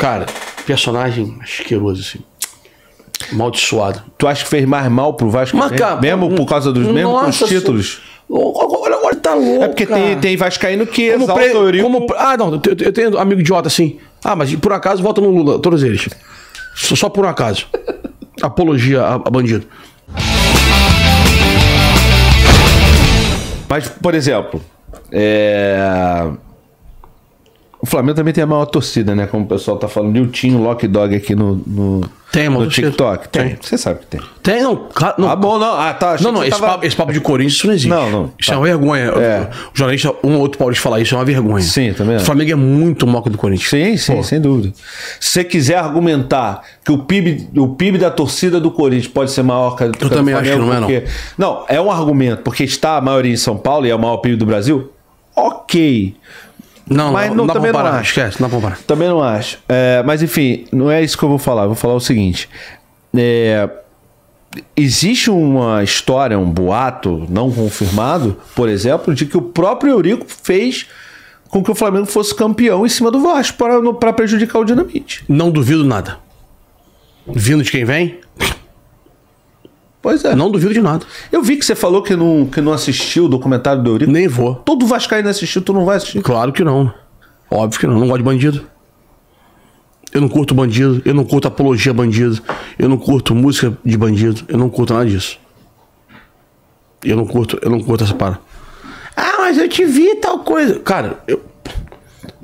Cara, personagem asqueroso, assim. Maldiçoado. Tu acha que fez mais mal pro Vasco Mas, cara, mesmo, mesmo por causa dos mesmos títulos? Olha, agora tá é louco. É porque tem, tem Vascaíno que como exalta pre... o Eurico. Como... Ah, não, eu, eu, tenho amigo idiota assim. Ah, mas por acaso vota no Lula, todos eles. Só, só por acaso. Apologia a, a bandido. Mas, por exemplo, é o Flamengo também tem a maior torcida, né? Como o pessoal tá falando. E o Tinho Lock Dog aqui no, no, tem, no TikTok. Tem. tem. Você sabe que tem. Tem, não. não. Ah, bom, não. Ah, tá. Achei não, não. Esse, tava... papo, esse, papo, de Corinthians isso não existe. Não, não. Isso tá. é uma vergonha. É. O jornalista, um ou outro paulista falar isso é uma vergonha. Sim, também. O é. Flamengo é muito moco do Corinthians. Sim, sim, Pô. sem dúvida. Se você quiser argumentar que o PIB, o PIB da torcida do Corinthians pode ser maior que o do Eu também acho que não porque... é, não. Não, é um argumento, porque está a maioria em São Paulo e é o maior PIB do Brasil. Ok. Não, mas não, não também não acho. Esquece, não vou parar. Também não acho. É, mas enfim, não é isso que eu vou falar. Eu vou falar o seguinte. É, existe uma história, um boato não confirmado, por exemplo, de que o próprio Eurico fez com que o Flamengo fosse campeão em cima do Vasco para prejudicar o Dinamite. Não duvido nada. Vindo de quem vem? Pois é. Não duvido de nada. Eu vi que você falou que não, que não assistiu o documentário do Eurico. Nem vou. Todo Vascaíno assistiu, tu não vai assistir? Claro que não. Óbvio que não. Eu não gosto de bandido. Eu não curto bandido. Eu não curto apologia bandido. Eu não curto música de bandido. Eu não curto nada disso. Eu não curto, eu não curto essa parada. Ah, mas eu te vi tal coisa. Cara, eu.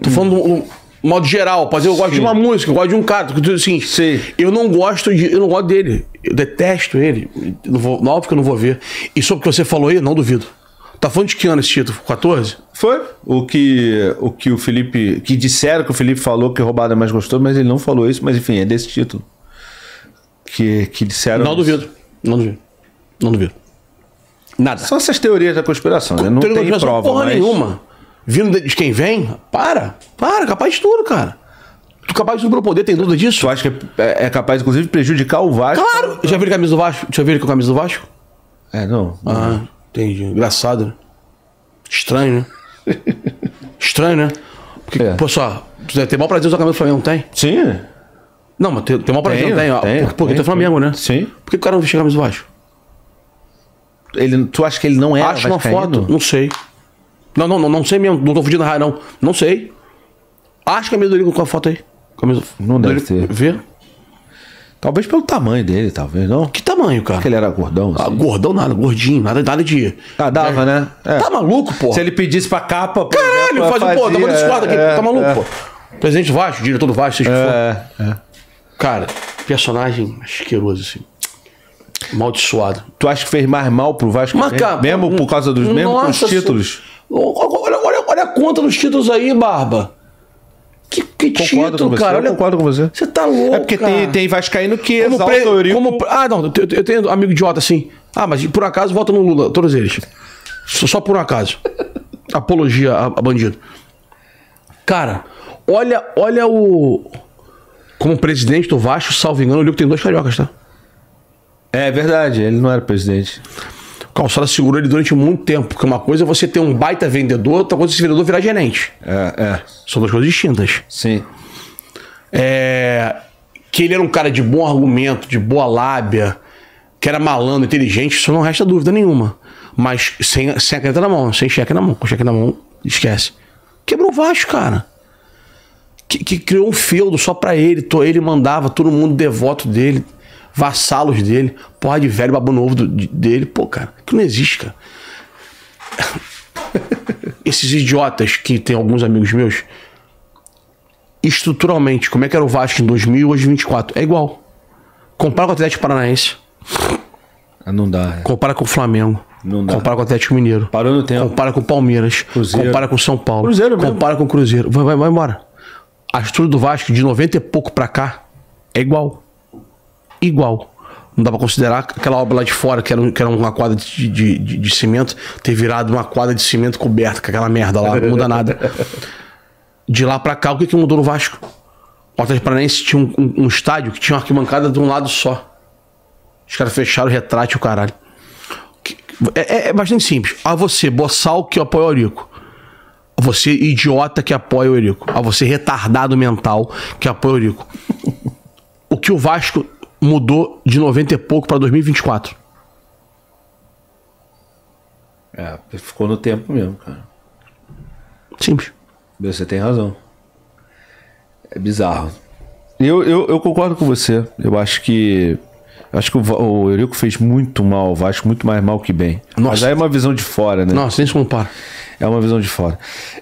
Tô falando. Hum. Um, modo geral. Pode eu gosto Sim. de uma música, eu gosto de um cara, tudo assim. Sim. Eu não gosto de, eu não gosto dele. Eu detesto ele. Não vou, não, porque eu não vou ver. E sobre o que você falou aí, não duvido. Tá falando de que ano esse título? 14? Foi. O que o, que o Felipe. Que disseram que o Felipe falou que roubada é mais gostoso, mas ele não falou isso, mas enfim, é desse título. Que, que disseram. Não duvido. Não duvido. Não duvido. Nada. São essas teorias da conspiração, né? Não tem prova. Porra mas... nenhuma vindo de quem vem, para, para, capaz de tudo, cara. Tu capaz de tudo pelo poder, tem dúvida disso? Tu acha que é, é capaz, inclusive, de prejudicar o Vasco? Claro! Já viram a camisa do Vasco? Já viu com a camisa do Vasco? É, não. Ah, entendi. Engraçado, né? Estranho, né? Estranho, né? Porque, é. pô, só, tu é, deve ter maior prazer usar a camisa do Flamengo, não tem? Sim. Não, mas tem, tem maior prazer, não tem? Ó, tem ah, porque, porque tem, é tem Flamengo, né? Sim. Por que o cara não vestiu a camisa do Vasco? Ele, tu acha que ele não é Acho uma foto, não sei. Não, não, não, não sei mesmo. Não tô fudindo a raia, não. Não sei. Acho que é a do com a foto aí. Camisa... Não deve ser. Vê? Talvez pelo tamanho dele, talvez, não? Que tamanho, cara? Que ele era gordão, ah, assim. Ah, gordão nada, gordinho, nada, nada de... Ah, dava, é. né? É. Tá maluco, pô. Se ele pedisse pra capa... Pô, Caralho, faz um, pô, aqui, é, tá maluco, é. pô. Presidente Vasco, diretor do Vasco, seja é, for. É. Cara, personagem asqueroso, assim. Maldiçoado. Tu acha que fez mais mal pro Vasco Mas, mesmo, cara, mesmo por causa dos mesmos títulos? Olha, olha, olha a conta dos títulos aí, Barba. Que, que concordo título, cara? Eu eu concordo com você. Você tá louco. É porque cara. tem, tem Vascaíno que como exalta pre... o Eurico. Como... Ah, não, eu, eu tenho amigo idiota assim. Ah, mas por acaso vota no Lula, todos eles. Só, só por um acaso. Apologia a, a bandido. Cara, olha, olha o. Como presidente do Vasco, salvo engano, o Eurico tem dois cariocas, tá? É verdade, ele não era presidente calçada segurou ele durante muito tempo. Porque uma coisa é você ter um baita vendedor, outra coisa é esse vendedor virar gerente. É, é. São duas coisas distintas. Sim. É, que ele era um cara de bom argumento, de boa lábia, que era malandro, inteligente, isso não resta dúvida nenhuma. Mas sem, sem a caneta na mão, sem cheque na mão. Com cheque na mão, esquece. Quebrou o Vasco, cara. Que, que criou um feudo só pra ele. Ele mandava, todo mundo devoto dele vassalos dele, porra de velho babu novo do, de, dele. Pô, cara, que não existe, cara. Esses idiotas que tem alguns amigos meus, estruturalmente, como é que era o Vasco em 2000 hoje 24? É igual. Compara com o Atlético Paranaense. Ah, não dá. É. Compara com o Flamengo. Não dá. Compara com o Atlético Mineiro. Parou no tempo. Compara com o Palmeiras. Cruzeiro. Compara com o São Paulo. Cruzeiro mesmo. Compara com o Cruzeiro. Vai, vai, vai embora. A estrutura do Vasco de 90 e pouco pra cá é igual igual. Não dá pra considerar aquela obra lá de fora, que era, que era uma quadra de, de, de, de cimento, ter virado uma quadra de cimento coberta, com aquela merda lá, não muda nada. De lá pra cá, o que, que mudou no Vasco? O Atlético Paranaense tinha um, um, um, estádio que tinha uma arquibancada de um lado só. Os caras fecharam o retrato, o caralho. É, é, é, bastante simples. A você, boçal que apoia o Eurico. A você, idiota que apoia o Eurico. A você, retardado mental que apoia o Eurico. o que o Vasco mudou de 90 e pouco para 2024. É, ficou no tempo mesmo, cara. Simples. Você tem razão. É bizarro. Eu, eu, eu concordo com você. Eu acho que. Acho que o, o Eurico fez muito mal ao Vasco, muito mais mal que bem. Nossa. Mas aí é uma visão de fora, né? Nossa, nem se compara. É uma visão de fora.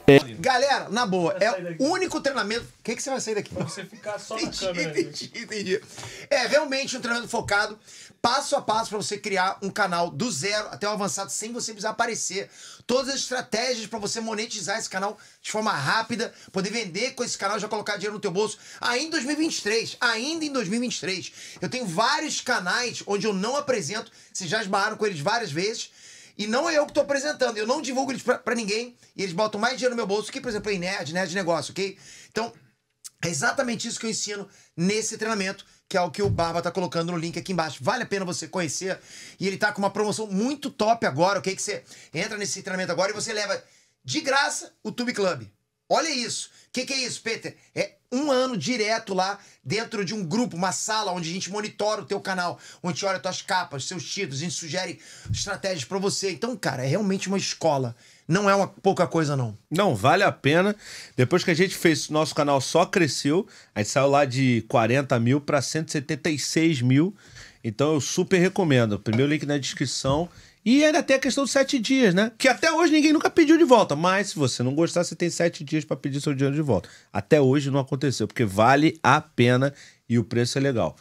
É... Galera, na boa, é o único treinamento. O que, que você vai sair daqui? Pra você ficar só entendi, na câmera. Entendi, entendi. É realmente um treinamento focado, passo a passo, para você criar um canal do zero até o avançado, sem você precisar aparecer. Todas as estratégias para você monetizar esse canal de forma rápida, poder vender com esse canal, já colocar dinheiro no teu bolso. Ainda em 2023, ainda em 2023. Eu tenho vários canais onde eu não apresento, vocês já esbarraram com eles várias vezes e não é eu que estou apresentando. Eu não divulgo eles para ninguém. E eles botam mais dinheiro no meu bolso que, por exemplo, em Nerd, Nerd Negócio, ok? Então, é exatamente isso que eu ensino nesse treinamento, que é o que o Barba tá colocando no link aqui embaixo. Vale a pena você conhecer. E ele tá com uma promoção muito top agora, ok? Que você entra nesse treinamento agora e você leva de graça o Tube Club. Olha isso. O que, que, é isso, Peter? É um ano direto lá dentro de um grupo, uma sala onde a gente monitora o teu canal, onde a gente olha tuas capas, seus títulos, a gente sugere estratégias para você. Então, cara, é realmente uma escola. Não é uma pouca coisa, não. Não, vale a pena. Depois que a gente fez, nosso canal só cresceu. A gente saiu lá de 40 mil para 176 mil. Então eu super recomendo. Primeiro link na descrição. E ainda tem a questão dos sete dias, né? Que até hoje ninguém nunca pediu de volta. Mas se você não gostar, você tem sete dias para pedir seu dinheiro de volta. Até hoje não aconteceu, porque vale a pena e o preço é legal.